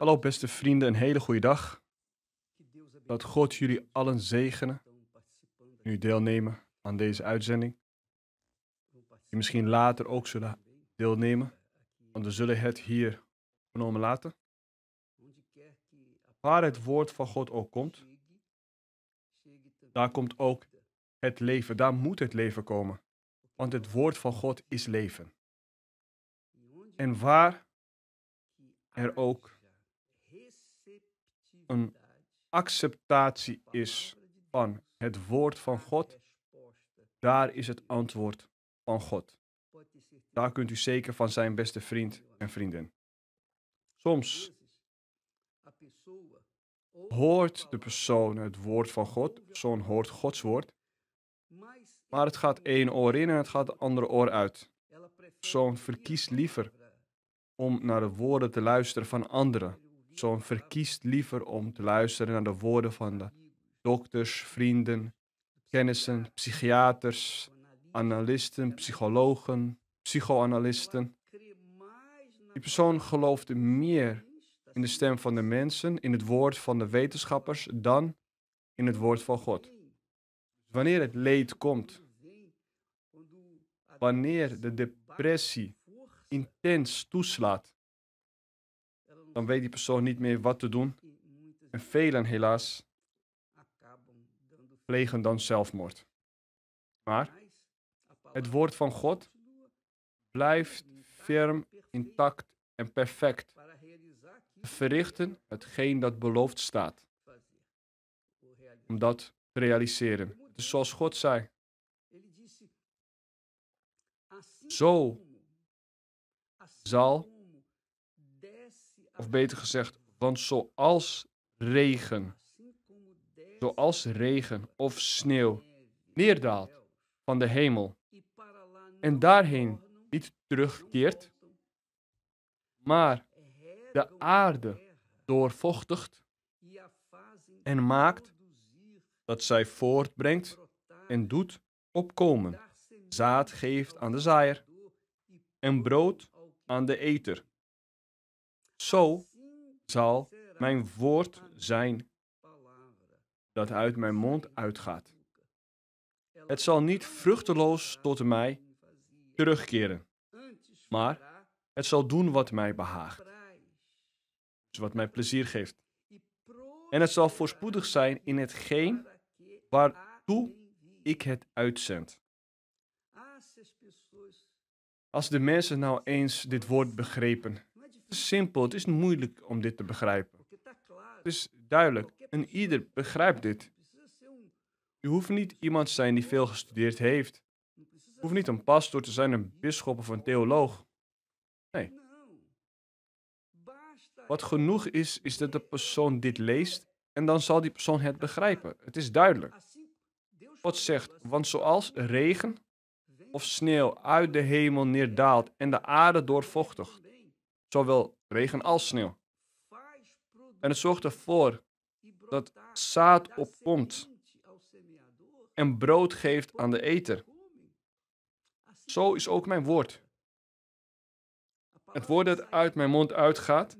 Hallo beste vrienden, een hele goede dag. Dat God jullie allen zegenen. Nu deelnemen aan deze uitzending. Die misschien later ook zullen deelnemen. Want we zullen het hier genomen laten. Waar het woord van God ook komt. Daar komt ook het leven. Daar moet het leven komen. Want het woord van God is leven. En waar er ook een acceptatie is van het woord van God, daar is het antwoord van God. Daar kunt u zeker van zijn, beste vriend en vriendin. Soms hoort de persoon het woord van God, de persoon hoort Gods woord, maar het gaat één oor in en het gaat de andere oor uit. De persoon verkiest liever om naar de woorden te luisteren van anderen persoon verkiest liever om te luisteren naar de woorden van de dokters, vrienden, kennissen, psychiaters, analisten, psychologen, psychoanalisten. Die persoon gelooft meer in de stem van de mensen, in het woord van de wetenschappers, dan in het woord van God. Dus wanneer het leed komt, wanneer de depressie intens toeslaat, dan weet die persoon niet meer wat te doen. En velen helaas plegen dan zelfmoord. Maar het woord van God blijft firm, intact en perfect. Verrichten hetgeen dat beloofd staat. Om dat te realiseren. Het zoals God zei. Zo zal of beter gezegd, want zoals regen, zoals regen of sneeuw neerdaalt van de hemel en daarheen niet terugkeert, maar de aarde doorvochtigt en maakt dat zij voortbrengt en doet opkomen, zaad geeft aan de zaaier en brood aan de eter zo zal mijn woord zijn dat uit mijn mond uitgaat. Het zal niet vruchteloos tot mij terugkeren, maar het zal doen wat mij behaagt, dus wat mij plezier geeft. En het zal voorspoedig zijn in hetgeen waartoe ik het uitzend. Als de mensen nou eens dit woord begrepen, is simpel, het is moeilijk om dit te begrijpen. Het is duidelijk en ieder begrijpt dit. U hoeft niet iemand te zijn die veel gestudeerd heeft. U hoeft niet een pastoor te zijn, een bisschop of een theoloog. Nee. Wat genoeg is, is dat de persoon dit leest en dan zal die persoon het begrijpen. Het is duidelijk. God zegt, want zoals regen of sneeuw uit de hemel neerdaalt en de aarde doorvochtigt, zowel regen als sneeuw. En het zorgt ervoor dat zaad opkomt en brood geeft aan de eter. Zo is ook mijn woord. Het woord dat uit mijn mond uitgaat,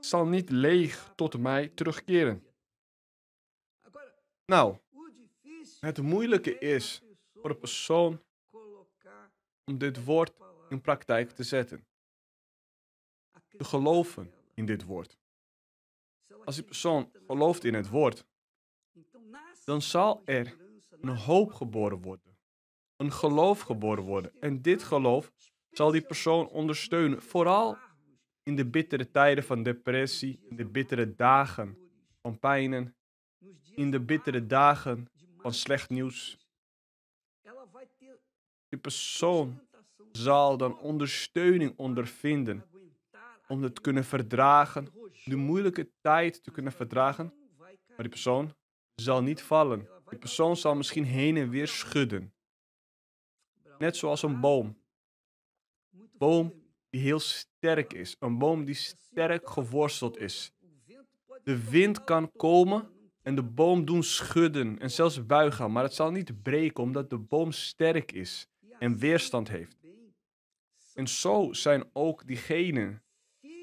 zal niet leeg tot mij terugkeren. Nou, het moeilijke is voor een persoon om dit woord in praktijk te zetten te geloven in dit woord. Als die persoon gelooft in het woord, dan zal er een hoop geboren worden. Een geloof geboren worden. En dit geloof zal die persoon ondersteunen. Vooral in de bittere tijden van depressie, in de bittere dagen van pijnen, in de bittere dagen van slecht nieuws. Die persoon zal dan ondersteuning ondervinden om het te kunnen verdragen, de moeilijke tijd te kunnen verdragen. Maar die persoon zal niet vallen. Die persoon zal misschien heen en weer schudden. Net zoals een boom. Een boom die heel sterk is. Een boom die sterk geworsteld is. De wind kan komen en de boom doen schudden en zelfs buigen, maar het zal niet breken omdat de boom sterk is en weerstand heeft. En zo zijn ook diegenen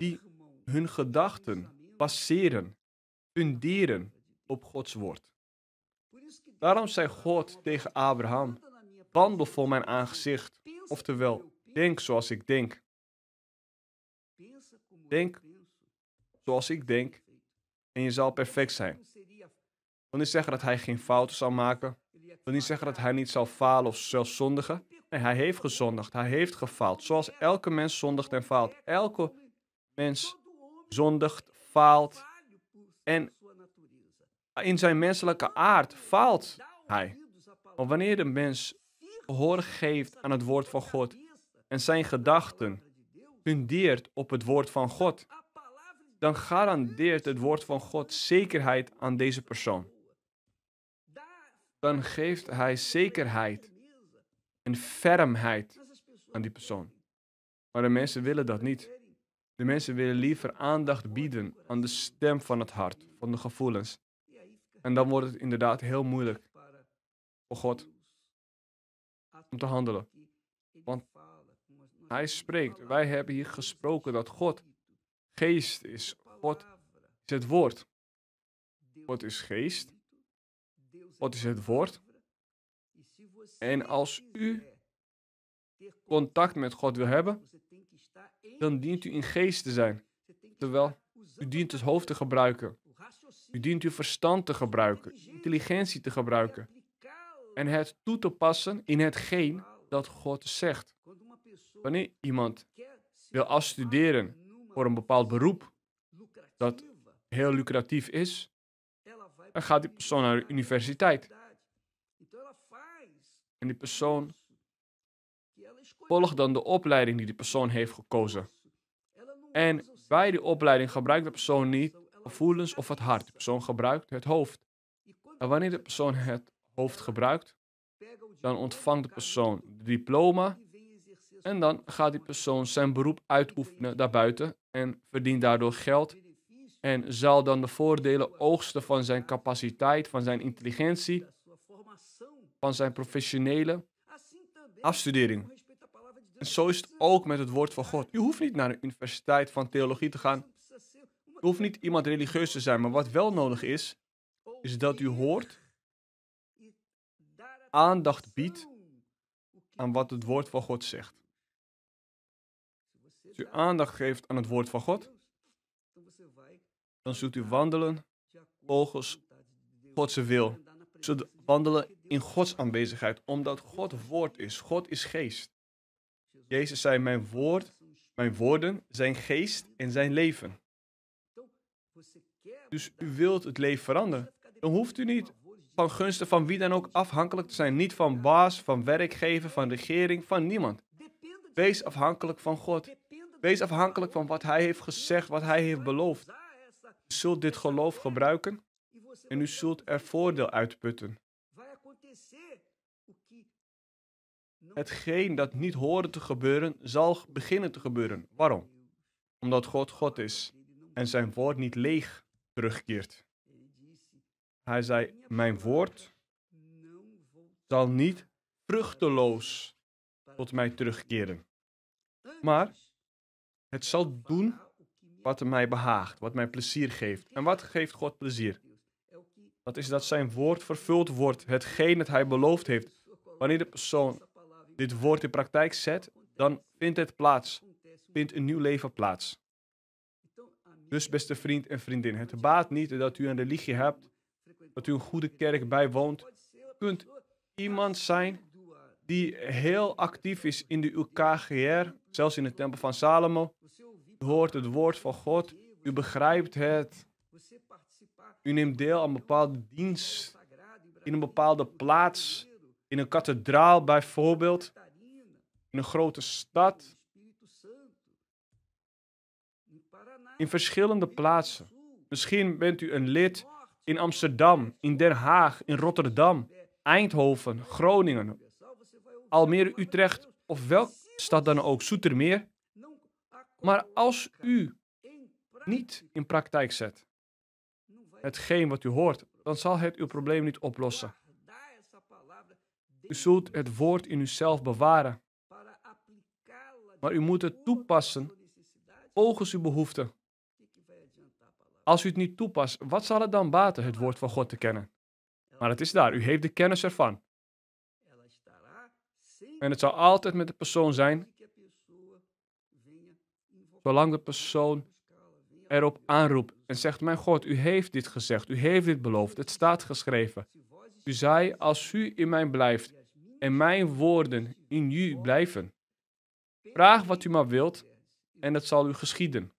die hun gedachten passeren, funderen op Gods woord. Daarom zei God tegen Abraham: Wandel voor mijn aangezicht, oftewel, denk zoals ik denk. Denk zoals ik denk en je zal perfect zijn. Wil niet zeggen dat hij geen fouten zal maken. Wil niet zeggen dat hij niet zal falen of zelfs zondigen. Nee, hij heeft gezondigd, hij heeft gefaald. Zoals elke mens zondigt en faalt. Elke mens zondigt, faalt en in zijn menselijke aard faalt hij. Maar wanneer de mens gehoor geeft aan het woord van God en zijn gedachten fundeert op het woord van God, dan garandeert het woord van God zekerheid aan deze persoon. Dan geeft hij zekerheid en fermheid aan die persoon. Maar de mensen willen dat niet. De mensen willen liever aandacht bieden aan de stem van het hart, van de gevoelens. En dan wordt het inderdaad heel moeilijk voor God om te handelen. Want Hij spreekt. Wij hebben hier gesproken dat God geest is. God is het woord. God is geest. God is het woord. En als u contact met God wil hebben, dan dient u in geest te zijn. Terwijl u dient het hoofd te gebruiken. U dient uw verstand te gebruiken, intelligentie te gebruiken. En het toe te passen in hetgeen dat God zegt. Wanneer iemand wil afstuderen voor een bepaald beroep dat heel lucratief is, dan gaat die persoon naar de universiteit. En die persoon volg dan de opleiding die de persoon heeft gekozen. En bij die opleiding gebruikt de persoon niet gevoelens of het hart. De persoon gebruikt het hoofd. En wanneer de persoon het hoofd gebruikt, dan ontvangt de persoon het diploma. En dan gaat die persoon zijn beroep uitoefenen daarbuiten en verdient daardoor geld. En zal dan de voordelen oogsten van zijn capaciteit, van zijn intelligentie, van zijn professionele afstudering. En zo is het ook met het woord van God. U hoeft niet naar een universiteit van theologie te gaan. U hoeft niet iemand religieus te zijn. Maar wat wel nodig is, is dat u hoort, aandacht biedt aan wat het woord van God zegt. Als u aandacht geeft aan het woord van God, dan zult u wandelen volgens Gods wil. Zult wandelen in Gods aanwezigheid, omdat God woord is. God is geest. Jezus zei, mijn, woord, mijn woorden zijn geest en zijn leven. Dus u wilt het leven veranderen. Dan hoeft u niet van gunsten van wie dan ook afhankelijk te zijn. Niet van baas, van werkgever, van regering, van niemand. Wees afhankelijk van God. Wees afhankelijk van wat Hij heeft gezegd, wat Hij heeft beloofd. U zult dit geloof gebruiken en u zult er voordeel uitputten. Hetgeen dat niet hoorde te gebeuren, zal beginnen te gebeuren. Waarom? Omdat God God is en zijn woord niet leeg terugkeert. Hij zei: Mijn woord zal niet vruchteloos tot mij terugkeren. Maar het zal doen wat mij behaagt, wat mij plezier geeft. En wat geeft God plezier? Dat is dat zijn woord vervuld wordt, hetgeen dat hij beloofd heeft. Wanneer de persoon dit woord in praktijk zet, dan vindt het plaats. Vindt een nieuw leven plaats. Dus beste vriend en vriendin, het baat niet dat u een religie hebt, dat u een goede kerk bijwoont. U kunt iemand zijn die heel actief is in de UKGR, zelfs in de Tempel van Salomo. U hoort het woord van God, u begrijpt het. U neemt deel aan een bepaalde dienst, in een bepaalde plaats in een kathedraal bijvoorbeeld, in een grote stad, in verschillende plaatsen. Misschien bent u een lid in Amsterdam, in Den Haag, in Rotterdam, Eindhoven, Groningen, Almere, Utrecht of welke stad dan ook, zoetermeer. Maar als u niet in praktijk zet hetgeen wat u hoort, dan zal het uw probleem niet oplossen. U zult het woord in uzelf bewaren, maar u moet het toepassen volgens uw behoefte. Als u het niet toepast, wat zal het dan baten het woord van God te kennen? Maar het is daar, u heeft de kennis ervan. En het zal altijd met de persoon zijn, zolang de persoon erop aanroept en zegt, mijn God, u heeft dit gezegd, u heeft dit beloofd, het staat geschreven. U zei, als u in mij blijft en mijn woorden in u blijven, vraag wat u maar wilt en het zal u geschieden.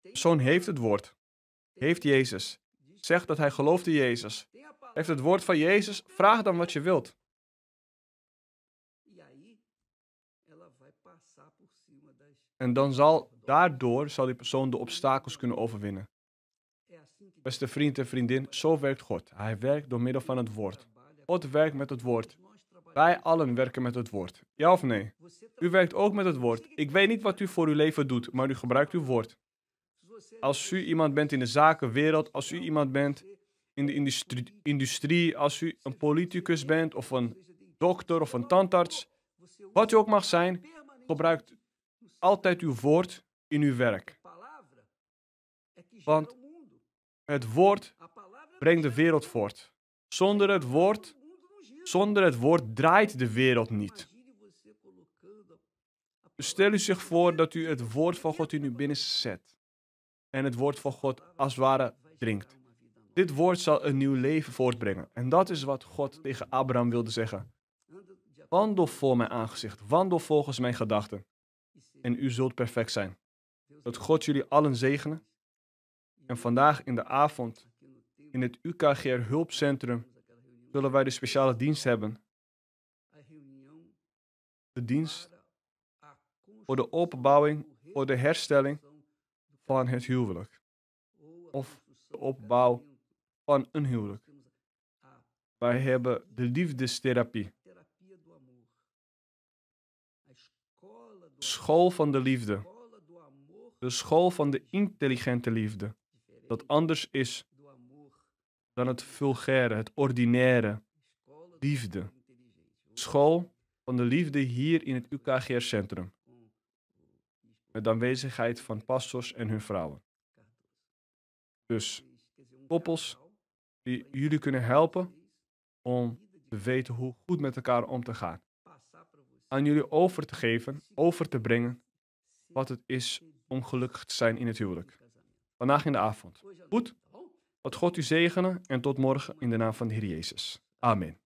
De persoon heeft het woord, heeft Jezus, zegt dat hij gelooft in Jezus, heeft het woord van Jezus, vraag dan wat je wilt. En dan zal daardoor zal die persoon de obstakels kunnen overwinnen. Beste vriend en vriendin, zo werkt God. Hij werkt door middel van het woord. God werkt met het woord. Wij allen werken met het woord. Ja of nee? U werkt ook met het woord. Ik weet niet wat u voor uw leven doet, maar u gebruikt uw woord. Als u iemand bent in de zakenwereld, als u iemand bent in de industrie als u een politicus bent of een dokter of een tandarts, wat u ook mag zijn, gebruikt altijd uw woord in uw werk. Want het woord brengt de wereld voort. Zonder het woord, zonder het woord draait de wereld niet. stel u zich voor dat u het woord van God in nu binnenzet zet. En het woord van God als het ware drinkt. Dit woord zal een nieuw leven voortbrengen. En dat is wat God tegen Abraham wilde zeggen. Wandel voor mijn aangezicht. Wandel volgens mijn gedachten. En u zult perfect zijn. Dat God jullie allen zegenen en vandaag in de avond, in het UKGR Hulpcentrum, zullen wij de speciale dienst hebben. De dienst voor de openbouwing, voor de herstelling van het huwelijk. Of de opbouw van een huwelijk. Wij hebben de liefdestherapie. School van de liefde. De school van de intelligente liefde dat anders is dan het vulgaire, het ordinaire. Liefde. School van de liefde hier in het UKGR-centrum. Met aanwezigheid van pastors en hun vrouwen. Dus koppels die jullie kunnen helpen om te weten hoe goed met elkaar om te gaan. Aan jullie over te geven, over te brengen wat het is om gelukkig te zijn in het huwelijk vandaag in de avond. Goed? Wat God u zegenen en tot morgen in de naam van de Heer Jezus. Amen.